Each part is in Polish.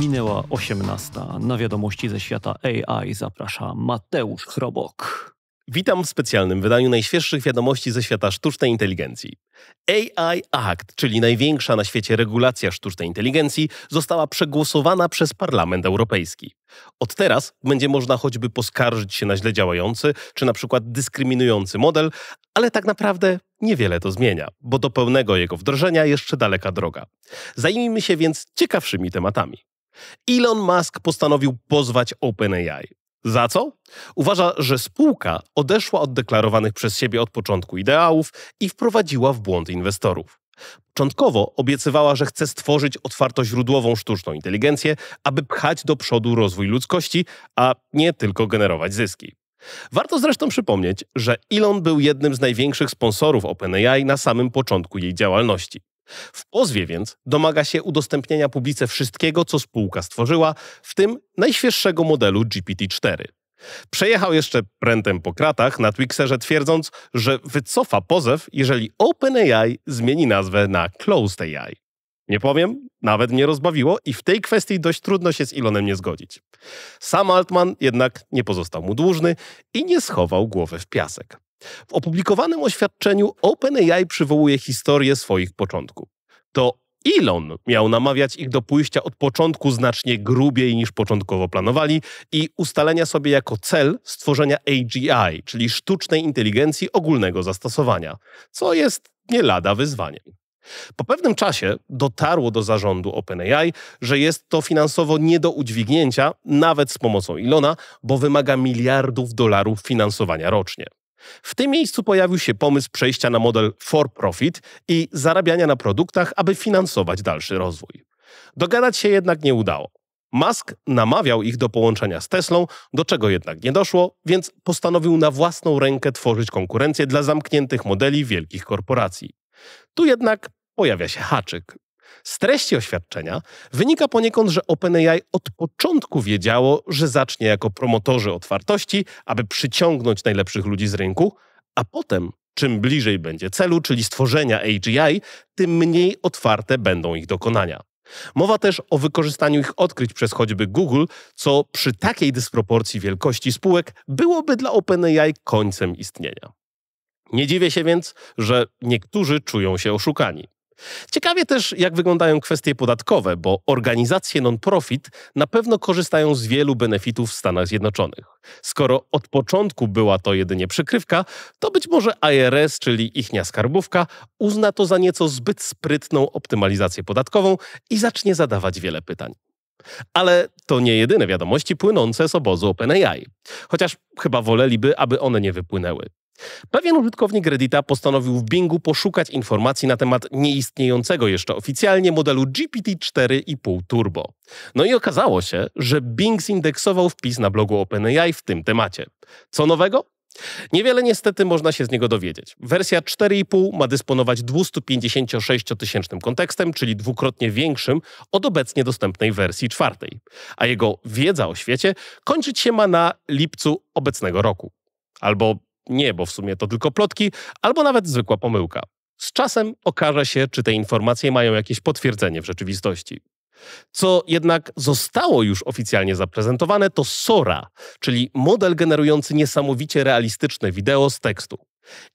Minęła 18. Na wiadomości ze świata AI zaprasza Mateusz Chrobok. Witam w specjalnym wydaniu najświeższych wiadomości ze świata sztucznej inteligencji. AI Act, czyli największa na świecie regulacja sztucznej inteligencji, została przegłosowana przez Parlament Europejski. Od teraz będzie można choćby poskarżyć się na źle działający czy na przykład dyskryminujący model, ale tak naprawdę niewiele to zmienia, bo do pełnego jego wdrożenia jeszcze daleka droga. Zajmijmy się więc ciekawszymi tematami. Elon Musk postanowił pozwać OpenAI. Za co? Uważa, że spółka odeszła od deklarowanych przez siebie od początku ideałów i wprowadziła w błąd inwestorów. Początkowo obiecywała, że chce stworzyć otwartoźródłową sztuczną inteligencję, aby pchać do przodu rozwój ludzkości, a nie tylko generować zyski. Warto zresztą przypomnieć, że Elon był jednym z największych sponsorów OpenAI na samym początku jej działalności. W pozwie więc domaga się udostępnienia publice wszystkiego, co spółka stworzyła, w tym najświeższego modelu GPT-4. Przejechał jeszcze prętem po kratach na Twixerze twierdząc, że wycofa pozew, jeżeli OpenAI zmieni nazwę na ClosedAI. Nie powiem, nawet mnie rozbawiło i w tej kwestii dość trudno się z Ilonem nie zgodzić. Sam Altman jednak nie pozostał mu dłużny i nie schował głowy w piasek. W opublikowanym oświadczeniu OpenAI przywołuje historię swoich początków. To Elon miał namawiać ich do pójścia od początku znacznie grubiej niż początkowo planowali i ustalenia sobie jako cel stworzenia AGI, czyli sztucznej inteligencji ogólnego zastosowania, co jest nie lada wyzwaniem. Po pewnym czasie dotarło do zarządu OpenAI, że jest to finansowo nie do udźwignięcia, nawet z pomocą Ilona, bo wymaga miliardów dolarów finansowania rocznie. W tym miejscu pojawił się pomysł przejścia na model for-profit i zarabiania na produktach, aby finansować dalszy rozwój. Dogadać się jednak nie udało. Musk namawiał ich do połączenia z Teslą, do czego jednak nie doszło, więc postanowił na własną rękę tworzyć konkurencję dla zamkniętych modeli wielkich korporacji. Tu jednak pojawia się haczyk. Z treści oświadczenia wynika poniekąd, że OpenAI od początku wiedziało, że zacznie jako promotorzy otwartości, aby przyciągnąć najlepszych ludzi z rynku, a potem, czym bliżej będzie celu, czyli stworzenia AGI, tym mniej otwarte będą ich dokonania. Mowa też o wykorzystaniu ich odkryć przez choćby Google, co przy takiej dysproporcji wielkości spółek byłoby dla OpenAI końcem istnienia. Nie dziwię się więc, że niektórzy czują się oszukani. Ciekawie też, jak wyglądają kwestie podatkowe, bo organizacje non-profit na pewno korzystają z wielu benefitów w Stanach Zjednoczonych. Skoro od początku była to jedynie przykrywka, to być może IRS, czyli ichnia skarbówka, uzna to za nieco zbyt sprytną optymalizację podatkową i zacznie zadawać wiele pytań. Ale to nie jedyne wiadomości płynące z obozu OpenAI, chociaż chyba woleliby, aby one nie wypłynęły. Pewien użytkownik Reddita postanowił w Bingu poszukać informacji na temat nieistniejącego jeszcze oficjalnie modelu GPT-4,5 Turbo. No i okazało się, że Bing zindeksował wpis na blogu OpenAI w tym temacie. Co nowego? Niewiele niestety można się z niego dowiedzieć. Wersja 4,5 ma dysponować 256-tysięcznym kontekstem, czyli dwukrotnie większym od obecnie dostępnej wersji czwartej, a jego wiedza o świecie kończyć się ma na lipcu obecnego roku. Albo nie, bo w sumie to tylko plotki, albo nawet zwykła pomyłka. Z czasem okaże się, czy te informacje mają jakieś potwierdzenie w rzeczywistości. Co jednak zostało już oficjalnie zaprezentowane, to Sora, czyli model generujący niesamowicie realistyczne wideo z tekstu.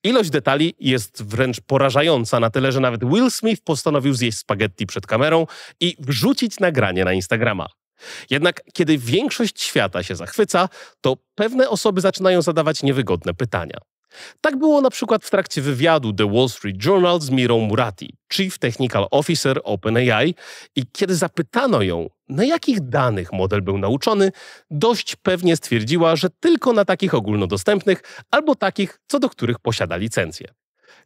Ilość detali jest wręcz porażająca na tyle, że nawet Will Smith postanowił zjeść spaghetti przed kamerą i wrzucić nagranie na Instagrama. Jednak kiedy większość świata się zachwyca, to pewne osoby zaczynają zadawać niewygodne pytania. Tak było na przykład w trakcie wywiadu The Wall Street Journal z Mirą Murati, Chief Technical Officer OpenAI, i kiedy zapytano ją, na jakich danych model był nauczony, dość pewnie stwierdziła, że tylko na takich ogólnodostępnych albo takich, co do których posiada licencję.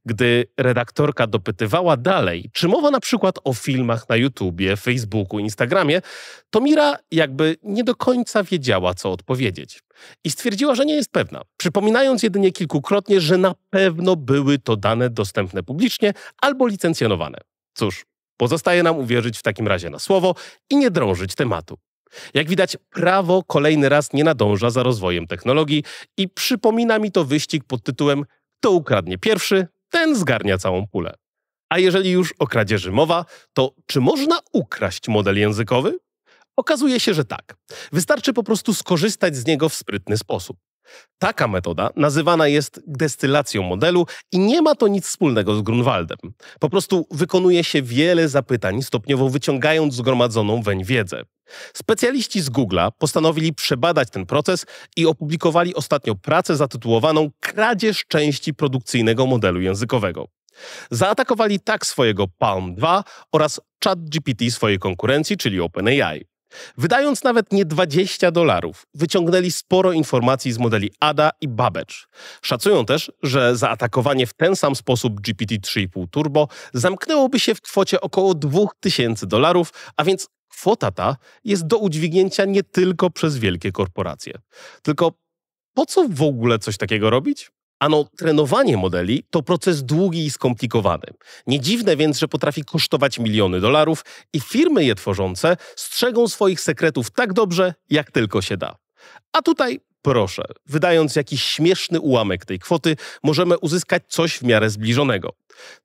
Gdy redaktorka dopytywała dalej, czy mowa na przykład o filmach na YouTubie, Facebooku, Instagramie, to Mira jakby nie do końca wiedziała, co odpowiedzieć. I stwierdziła, że nie jest pewna, przypominając jedynie kilkukrotnie, że na pewno były to dane dostępne publicznie albo licencjonowane. Cóż, pozostaje nam uwierzyć w takim razie na słowo i nie drążyć tematu. Jak widać, prawo kolejny raz nie nadąża za rozwojem technologii i przypomina mi to wyścig pod tytułem Kto ukradnie pierwszy, ten zgarnia całą pulę. A jeżeli już o kradzieży mowa, to czy można ukraść model językowy? Okazuje się, że tak. Wystarczy po prostu skorzystać z niego w sprytny sposób. Taka metoda nazywana jest destylacją modelu i nie ma to nic wspólnego z Grunwaldem. Po prostu wykonuje się wiele zapytań, stopniowo wyciągając zgromadzoną weń wiedzę. Specjaliści z Google postanowili przebadać ten proces i opublikowali ostatnio pracę zatytułowaną Kradzież części produkcyjnego modelu językowego. Zaatakowali tak swojego Palm 2 oraz ChatGPT swojej konkurencji, czyli OpenAI. Wydając nawet nie 20 dolarów, wyciągnęli sporo informacji z modeli ADA i Babbage. Szacują też, że zaatakowanie w ten sam sposób GPT-3,5 Turbo zamknęłoby się w kwocie około 2000 dolarów, a więc kwota ta jest do udźwignięcia nie tylko przez wielkie korporacje. Tylko po co w ogóle coś takiego robić? Ano, trenowanie modeli to proces długi i skomplikowany. Nie dziwne więc, że potrafi kosztować miliony dolarów i firmy je tworzące strzegą swoich sekretów tak dobrze, jak tylko się da. A tutaj proszę, wydając jakiś śmieszny ułamek tej kwoty, możemy uzyskać coś w miarę zbliżonego.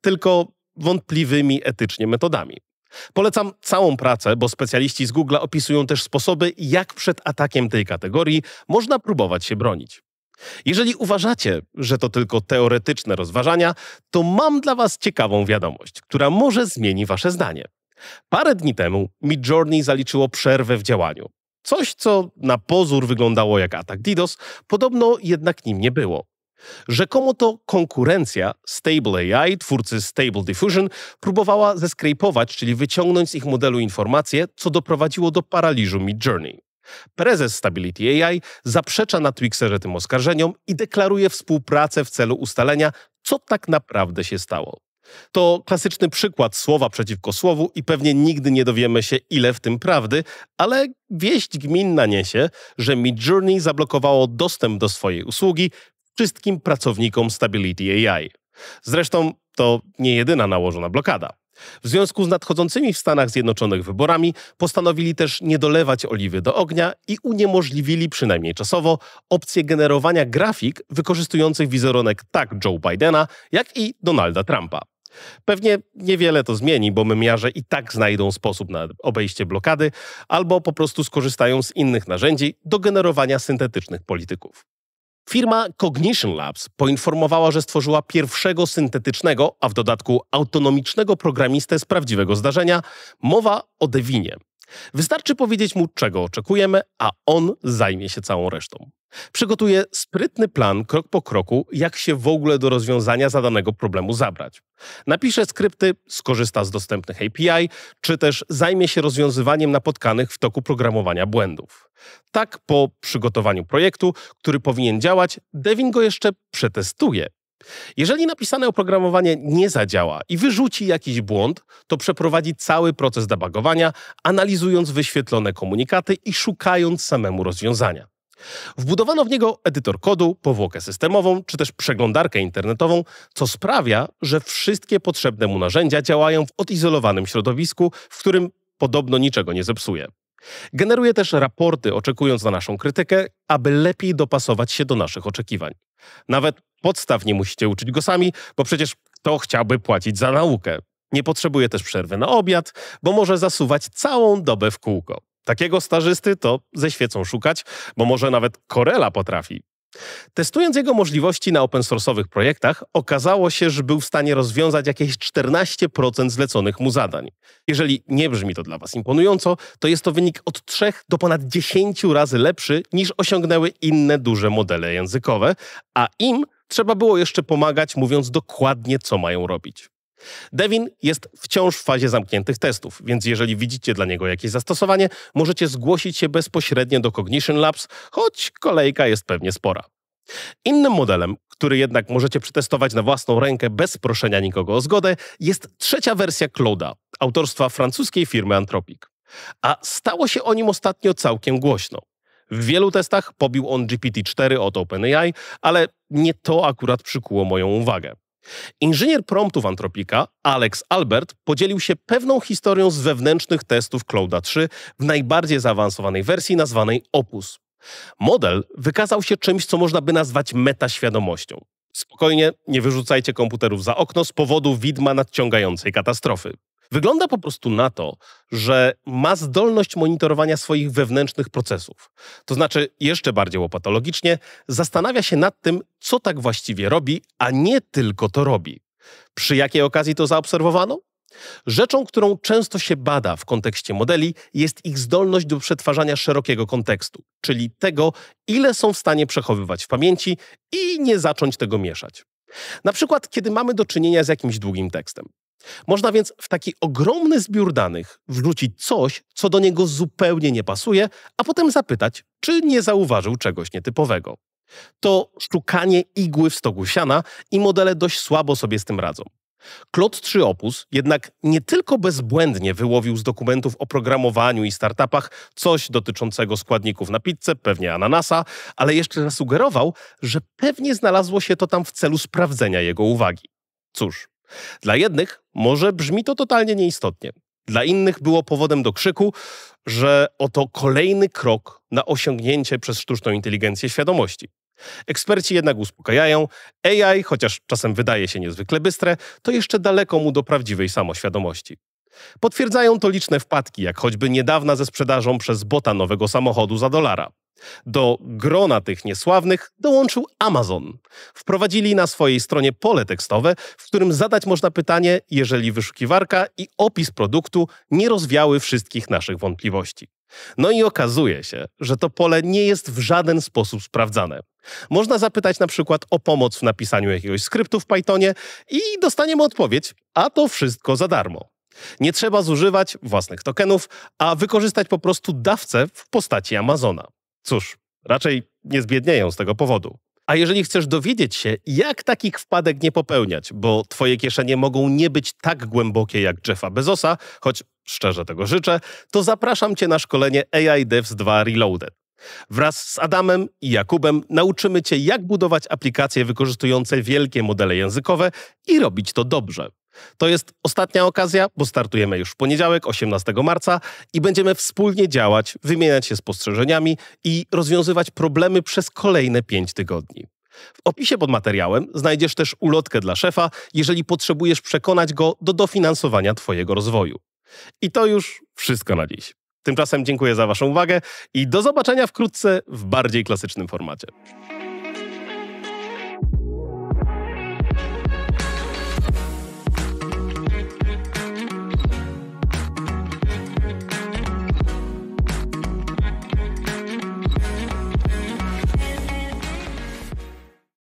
Tylko wątpliwymi etycznie metodami. Polecam całą pracę, bo specjaliści z Google opisują też sposoby, jak przed atakiem tej kategorii można próbować się bronić. Jeżeli uważacie, że to tylko teoretyczne rozważania, to mam dla Was ciekawą wiadomość, która może zmieni Wasze zdanie. Parę dni temu Midjourney zaliczyło przerwę w działaniu. Coś, co na pozór wyglądało jak atak DDoS, podobno jednak nim nie było. Rzekomo to konkurencja Stable AI, twórcy Stable Diffusion, próbowała zeskrejpować, czyli wyciągnąć z ich modelu informacje, co doprowadziło do paraliżu Midjourney. Prezes Stability AI zaprzecza na Twitterze tym oskarżeniom i deklaruje współpracę w celu ustalenia, co tak naprawdę się stało. To klasyczny przykład słowa przeciwko słowu i pewnie nigdy nie dowiemy się, ile w tym prawdy, ale wieść gminna niesie, że Midjourney zablokowało dostęp do swojej usługi wszystkim pracownikom Stability AI. Zresztą to nie jedyna nałożona blokada. W związku z nadchodzącymi w Stanach Zjednoczonych wyborami postanowili też nie dolewać oliwy do ognia i uniemożliwili przynajmniej czasowo opcję generowania grafik wykorzystujących wizerunek tak Joe Bidena, jak i Donalda Trumpa. Pewnie niewiele to zmieni, bo memiarze i tak znajdą sposób na obejście blokady albo po prostu skorzystają z innych narzędzi do generowania syntetycznych polityków. Firma Cognition Labs poinformowała, że stworzyła pierwszego syntetycznego, a w dodatku autonomicznego programistę z prawdziwego zdarzenia. Mowa o Devinie, Wystarczy powiedzieć mu, czego oczekujemy, a on zajmie się całą resztą. Przygotuje sprytny plan krok po kroku, jak się w ogóle do rozwiązania zadanego problemu zabrać. Napisze skrypty, skorzysta z dostępnych API, czy też zajmie się rozwiązywaniem napotkanych w toku programowania błędów. Tak po przygotowaniu projektu, który powinien działać, Devin go jeszcze przetestuje jeżeli napisane oprogramowanie nie zadziała i wyrzuci jakiś błąd, to przeprowadzi cały proces debugowania, analizując wyświetlone komunikaty i szukając samemu rozwiązania. Wbudowano w niego edytor kodu, powłokę systemową czy też przeglądarkę internetową, co sprawia, że wszystkie potrzebne mu narzędzia działają w odizolowanym środowisku, w którym podobno niczego nie zepsuje. Generuje też raporty, oczekując na naszą krytykę, aby lepiej dopasować się do naszych oczekiwań. Nawet Podstaw nie musicie uczyć go sami, bo przecież kto chciałby płacić za naukę? Nie potrzebuje też przerwy na obiad, bo może zasuwać całą dobę w kółko. Takiego stażysty to ze świecą szukać, bo może nawet Corella potrafi. Testując jego możliwości na open source'owych projektach, okazało się, że był w stanie rozwiązać jakieś 14% zleconych mu zadań. Jeżeli nie brzmi to dla Was imponująco, to jest to wynik od 3 do ponad 10 razy lepszy niż osiągnęły inne duże modele językowe, a im Trzeba było jeszcze pomagać, mówiąc dokładnie, co mają robić. Devin jest wciąż w fazie zamkniętych testów, więc jeżeli widzicie dla niego jakieś zastosowanie, możecie zgłosić się bezpośrednio do Cognition Labs, choć kolejka jest pewnie spora. Innym modelem, który jednak możecie przetestować na własną rękę bez proszenia nikogo o zgodę, jest trzecia wersja Clouda, autorstwa francuskiej firmy Anthropic. A stało się o nim ostatnio całkiem głośno. W wielu testach pobił on GPT-4 od OpenAI, ale nie to akurat przykuło moją uwagę. Inżynier promptów Antropika, Alex Albert, podzielił się pewną historią z wewnętrznych testów Clouda 3 w najbardziej zaawansowanej wersji nazwanej Opus. Model wykazał się czymś, co można by nazwać metaświadomością. Spokojnie, nie wyrzucajcie komputerów za okno z powodu widma nadciągającej katastrofy. Wygląda po prostu na to, że ma zdolność monitorowania swoich wewnętrznych procesów. To znaczy, jeszcze bardziej łopatologicznie, zastanawia się nad tym, co tak właściwie robi, a nie tylko to robi. Przy jakiej okazji to zaobserwowano? Rzeczą, którą często się bada w kontekście modeli, jest ich zdolność do przetwarzania szerokiego kontekstu, czyli tego, ile są w stanie przechowywać w pamięci i nie zacząć tego mieszać. Na przykład, kiedy mamy do czynienia z jakimś długim tekstem. Można więc w taki ogromny zbiór danych wrzucić coś, co do niego zupełnie nie pasuje, a potem zapytać, czy nie zauważył czegoś nietypowego. To szukanie igły w stogu siana i modele dość słabo sobie z tym radzą. Klot 3 Opus jednak nie tylko bezbłędnie wyłowił z dokumentów o programowaniu i startupach coś dotyczącego składników na pizzę, pewnie ananasa, ale jeszcze zasugerował, że pewnie znalazło się to tam w celu sprawdzenia jego uwagi. Cóż, dla jednych może brzmi to totalnie nieistotnie. Dla innych było powodem do krzyku, że oto kolejny krok na osiągnięcie przez sztuczną inteligencję świadomości. Eksperci jednak uspokajają, AI, chociaż czasem wydaje się niezwykle bystre, to jeszcze daleko mu do prawdziwej samoświadomości. Potwierdzają to liczne wpadki, jak choćby niedawna ze sprzedażą przez bota nowego samochodu za dolara. Do grona tych niesławnych dołączył Amazon. Wprowadzili na swojej stronie pole tekstowe, w którym zadać można pytanie, jeżeli wyszukiwarka i opis produktu nie rozwiały wszystkich naszych wątpliwości. No i okazuje się, że to pole nie jest w żaden sposób sprawdzane. Można zapytać na przykład o pomoc w napisaniu jakiegoś skryptu w Pythonie i dostaniemy odpowiedź, a to wszystko za darmo. Nie trzeba zużywać własnych tokenów, a wykorzystać po prostu dawcę w postaci Amazona. Cóż, raczej nie zbiednieją z tego powodu. A jeżeli chcesz dowiedzieć się, jak takich wpadek nie popełniać, bo twoje kieszenie mogą nie być tak głębokie jak Jeffa Bezosa, choć szczerze tego życzę, to zapraszam cię na szkolenie AI Devs 2 Reloaded. Wraz z Adamem i Jakubem nauczymy cię, jak budować aplikacje wykorzystujące wielkie modele językowe i robić to dobrze. To jest ostatnia okazja, bo startujemy już w poniedziałek, 18 marca i będziemy wspólnie działać, wymieniać się spostrzeżeniami i rozwiązywać problemy przez kolejne 5 tygodni. W opisie pod materiałem znajdziesz też ulotkę dla szefa, jeżeli potrzebujesz przekonać go do dofinansowania Twojego rozwoju. I to już wszystko na dziś. Tymczasem dziękuję za Waszą uwagę i do zobaczenia wkrótce w bardziej klasycznym formacie.